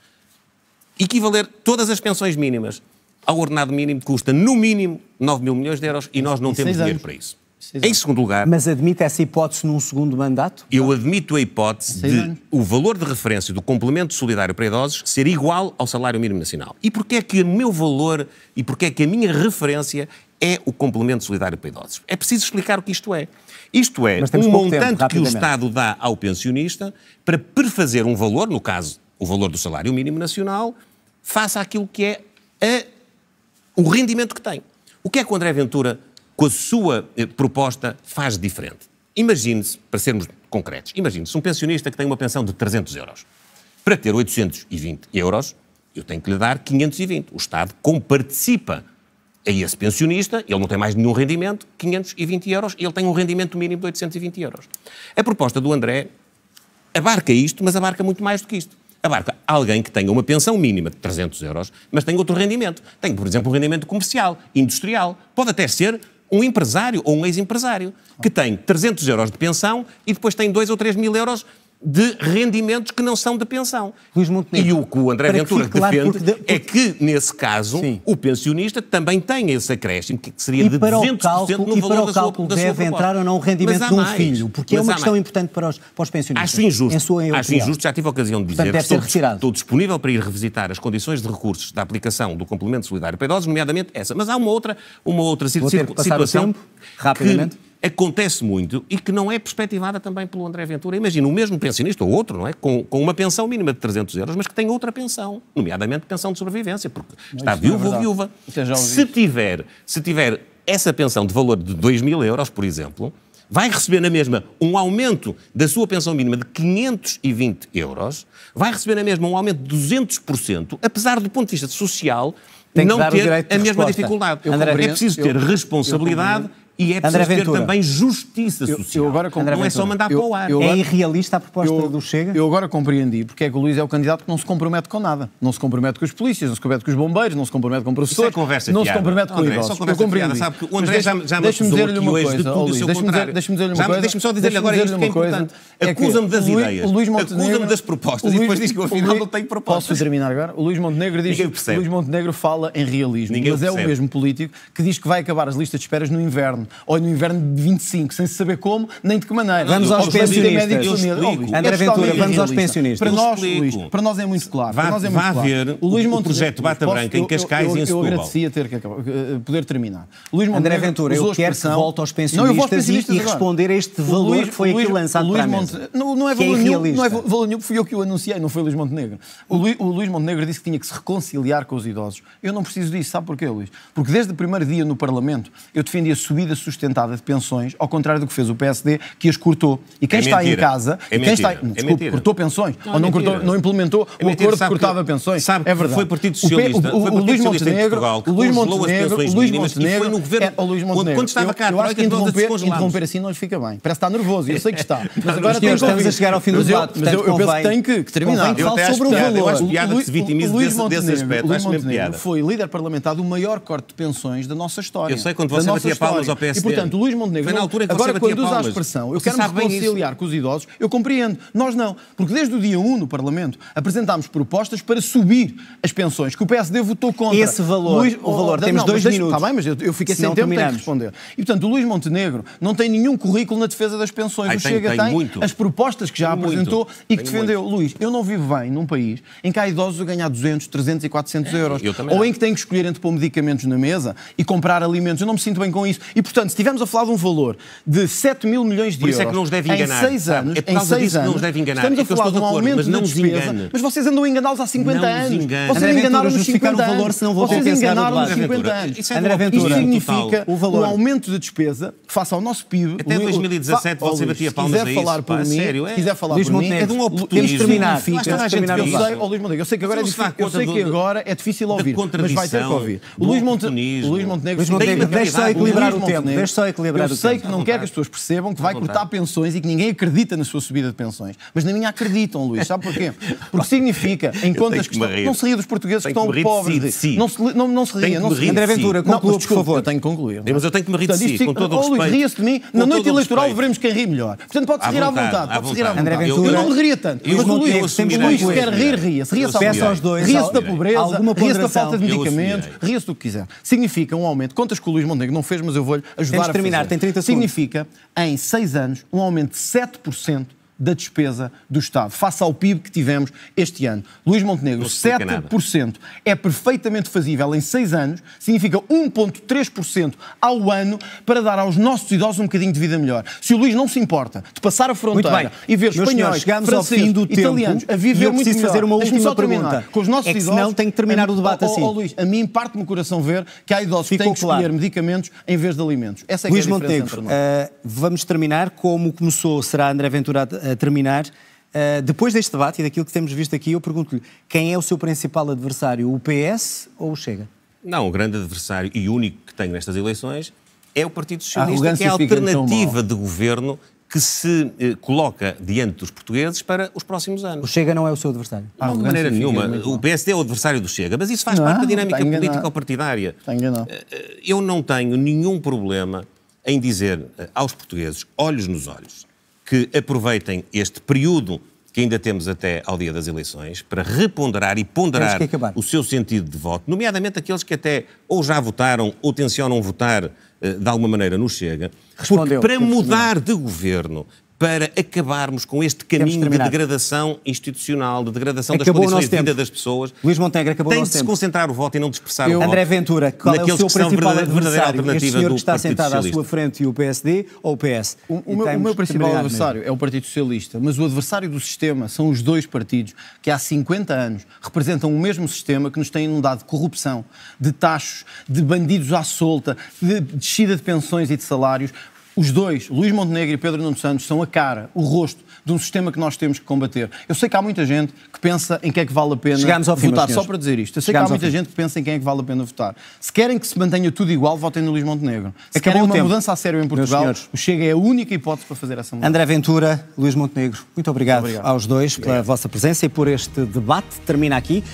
Speaker 2: Equivaler todas as pensões mínimas ao ordenado mínimo custa, no mínimo, 9 mil milhões de euros e nós não temos dinheiro para isso. Exato. Em
Speaker 1: segundo lugar. Mas admite essa hipótese num segundo mandato?
Speaker 2: Eu admito a hipótese Sei de bem. o valor de referência do complemento solidário para idosos ser igual ao salário mínimo nacional. E porquê é que o meu valor e porquê é que a minha referência é o complemento solidário para idosos? É preciso explicar o que isto é. Isto é um montante tempo, que o Estado dá ao pensionista para prefazer um valor, no caso, o valor do salário mínimo nacional, face àquilo que é a, o rendimento que tem. O que é que o André Ventura com a sua eh, proposta, faz diferente. Imagine-se, para sermos concretos, imagine-se um pensionista que tem uma pensão de 300 euros. Para ter 820 euros, eu tenho que lhe dar 520. O Estado comparticipa a esse pensionista, ele não tem mais nenhum rendimento, 520 euros, ele tem um rendimento mínimo de 820 euros. A proposta do André abarca isto, mas abarca muito mais do que isto. Abarca alguém que tenha uma pensão mínima de 300 euros, mas tem outro rendimento. Tem, por exemplo, um rendimento comercial, industrial. Pode até ser um empresário ou um ex-empresário que tem 300 euros de pensão e depois tem 2 ou 3 mil euros de rendimentos que não são de pensão. e o que o André Ventura que claro, defende porque, porque... é que, nesse caso, Sim. o pensionista também tem esse acréscimo, que seria e de 200% cálculo, no valor e para o da cálculo sua, deve entrar ou não o rendimento de um mais. filho, porque é uma questão mais.
Speaker 1: importante para os, para os pensionistas. Acho injusto, sua, acho injusto,
Speaker 2: já tive a ocasião de dizer Portanto, que estou, estou, disponível para ir revisitar as condições de recursos da aplicação do complemento solidário para idosos, nomeadamente essa. Mas há uma outra, uma outra Vou situação... ter que passar o tempo, rapidamente. Que, acontece muito e que não é perspectivada também pelo André Ventura. Imagina, o mesmo pensionista ou outro, não é? Com, com uma pensão mínima de 300 euros, mas que tem outra pensão, nomeadamente pensão de sobrevivência, porque está é viúvo é ou viúva. Se tiver, se tiver essa pensão de valor de 2 mil euros, por exemplo, vai receber na mesma um aumento da sua pensão mínima de 520 euros, vai receber na mesma um aumento de 200%, apesar do ponto de vista social, não ter a mesma resposta. dificuldade. é preciso ter eu, responsabilidade eu e é preciso ter também
Speaker 3: justiça social. Eu, eu agora não é só mandar eu, para o ar. é irrealista a proposta eu, do Chega? Eu agora compreendi porque é que o Luís é o candidato que não se compromete com nada. Não se compromete com os polícias, não se compromete com os bombeiros, não se compromete com o professor. Isso é conversa não se compromete com o idosos. É só eu compreendi. Fiada, o André já, já me acusou aqui uma hoje coisa, de tudo o seu contrário. Deixa-me dizer-lhe uma coisa. Deixa-me só dizer-lhe agora isto que é importante. É acusa-me das ideias, acusa-me das propostas e depois diz que afinal não tenho propostas. Posso terminar agora? O Luís Montenegro diz que Luís Montenegro fala em realismo, mas é o mesmo político que diz que vai acabar as listas de esperas no inverno ou no inverno de 25, sem se saber como, nem de que maneira. Vamos aos é pensionistas. André Ventura, vamos aos pensionistas. Para nós, Luís, para nós é muito claro. Vá, para nós é muito vá claro. ver o, Luís Montenegro, o projeto Bata Branca em Cascais e em Setúbal. Eu agradecia ter que, eh, poder terminar. Luís Montenegro, André Ventura, eu quero que volte aos pensionistas, e, responder a este valor que foi aqui lançado para a mesa. Não, é, é valor nenhum, não é fui eu que o anunciei, não foi o Luís Montenegro. O, o Luís Montenegro disse que tinha que se reconciliar com os idosos. Eu não preciso disso, sabe porquê, Luís? Porque desde o primeiro dia no Parlamento eu defendi a subida sustentada de pensões, ao contrário do que fez o PSD, que as cortou. E quem é está mentira. em casa, é quem mentira. está, não, desculpa, é cortou pensões, não, ou é não, cortou, não implementou é o mentira. acordo sabe que cortava que, pensões. Sabe é verdade. Foi Partido Socialista, o, o, o, foi o Luís Montenegro, o Luís Montenegro, o Luís Montenegro, foi no governo, é, Luís Montenegro. Quando estava cá, eu acho que interromper, interromper assim não lhes fica bem. Parece estar nervoso, eu sei que está. Mas agora estamos a chegar ao fim do debate, mas eu penso que tem que terminar. Eu acho piada que se vitimize desse aspecto, acho mesmo piada. Foi líder parlamentar do maior corte de pensões da nossa história. Eu sei quando você batia palmas ao PSD PSD. E, portanto, Luís Montenegro... Foi na altura que agora, quando usa palmas. a expressão, eu quero-me reconciliar com os idosos, eu compreendo. Nós não. Porque desde o dia 1 no Parlamento apresentámos propostas para subir as pensões, que o PSD votou contra. Esse valor, Luís, o valor, oh, oh temos não, dois deixa, minutos. Está bem, mas eu, eu fiquei sem tempo terminamos. responder. E, portanto, o Luís Montenegro não tem nenhum currículo na defesa das pensões. Ai, o tem, Chega tem, tem muito. as propostas que já apresentou e que tem defendeu. Muito. Luís, eu não vivo bem num país em que há idosos a ganhar 200, 300 e 400 é, euros. Ou em que têm que escolher entre pôr medicamentos na mesa e comprar alimentos. Eu não me sinto bem com isso. E, portanto, se estivermos a falar de um valor de 7 mil milhões de euros. isso é que não os deve enganar. Em 6 ah, anos, é em 6 anos, não os deve enganar. Estamos é a falar de um aumento de despesa, mas vocês andam a enganá-los há 50 não anos. Vocês enganaram nos 50 anos. Valor, senão vou vocês enganaram nos 50 anos. Isso, é André Isto significa o valor. um aumento de despesa que face ao nosso PIB. Até 2017 você batia palmas a isso. Pá, mim, sério, é? quiser falar por mim, é de um oportunismo. Temos terminar. É terminar eu sei, que agora é difícil, eu sei que agora é difícil ouvir, mas vai ter que ouvir. O Luís Montenegro, Luís Montenegro, deixa equilibrar o tempo. Deixa só equilibrar eu sei tempo. que não quer que as pessoas percebam que vai cortar pensões e que ninguém acredita na sua subida de pensões. Mas na minha acreditam, Luís. Sabe porquê? Porque significa, em as questões Não se ria dos portugueses que, estão pobres. De si. Não, se, não, não se ria. Não se... André Ventura, si. conclua, por favor. Eu tenho que concluir. Mas eu tenho que me rir de si, com todo o oh, respeito. Luís, ria-se de mim. Na noite eleitoral veremos quem ri melhor. Portanto, pode-se rir à vontade. Pode-se rir à vontade. Eu não me ria tanto. Mas o Luís, Luís quer rir, ria-se. Ria-se Ria-se da pobreza, ria-se da falta de medicamentos, ria-se do que quiser. Significa um aumento. Contas que o Luís Montenegro não fez, mas eu vou-lhe ajudar Temos a terminar, tem 30 segundos. Significa, em seis anos, um aumento de 7% da despesa do Estado, face ao PIB que tivemos este ano. Luís Montenegro, 7% nada. é perfeitamente fazível em 6 anos, significa 1,3% ao ano para dar aos nossos idosos um bocadinho de vida melhor. Se o Luís não se importa de passar a fronteira e ver Meus espanhóis, senhores, franceses, italianos tempo, a viver eu muito melhor, fazer uma última pergunta. Com os nossos é que, idosos, senão tem que terminar a, o debate oh, oh, assim. Oh, Luís, a mim parte-me o coração ver que há idosos Ficou que têm que claro. escolher medicamentos em vez de alimentos. Essa é Luís que é a Montenegro, uh, vamos
Speaker 1: terminar como começou, será André Ventura a terminar, uh, depois deste debate e daquilo que temos visto aqui, eu pergunto-lhe quem é o seu principal adversário, o PS ou o Chega?
Speaker 2: Não, o grande adversário e único que tenho nestas eleições é o Partido ah, Socialista, que é a é alternativa de governo que se eh, coloca diante dos portugueses para os próximos anos. O Chega não
Speaker 1: é o seu adversário. Não, ah, de maneira nenhuma. É o
Speaker 2: PSD é o adversário do Chega, mas isso faz não, parte da dinâmica política-partidária. Eh, eu não tenho nenhum problema em dizer aos portugueses, olhos nos olhos, que aproveitem este período que ainda temos até ao dia das eleições, para reponderar e ponderar o seu sentido de voto, nomeadamente aqueles que até ou já votaram ou tencionam votar eh, de alguma maneira no Chega, Respondeu, porque para mudar de governo, para acabarmos com este caminho de degradação institucional, de degradação acabou das condições de vida das pessoas. Luís Montenegro, acabou Tem de se concentrar o voto e não dispersar Eu, o voto. André Ventura, qual é o seu principal adversário? Este senhor que está sentado à sua
Speaker 1: frente e o PSD ou o
Speaker 3: PS? O, o, meu, o meu, principal adversário mesmo. é o Partido Socialista, mas o adversário do sistema são os dois partidos que há 50 anos representam o mesmo sistema que nos tem inundado de corrupção, de taxos, de bandidos à solta, de descida de pensões e de salários, os dois, Luís Montenegro e Pedro Nuno Santos, são a cara, o rosto de um sistema que nós temos que combater. Eu sei que há muita gente que pensa em que é que vale a pena Chegamos votar, só para dizer isto. Eu sei que há muita gente que pensa em quem é que vale a pena votar. Se querem que se mantenha tudo igual, votem no Luís Montenegro. Se Acabou querem uma tempo. mudança a sério em Portugal, o Chega é a única hipótese para fazer essa mudança. André
Speaker 1: Ventura, Luís Montenegro, muito obrigado, obrigado. aos dois obrigado. pela vossa presença e por este debate. Termina aqui.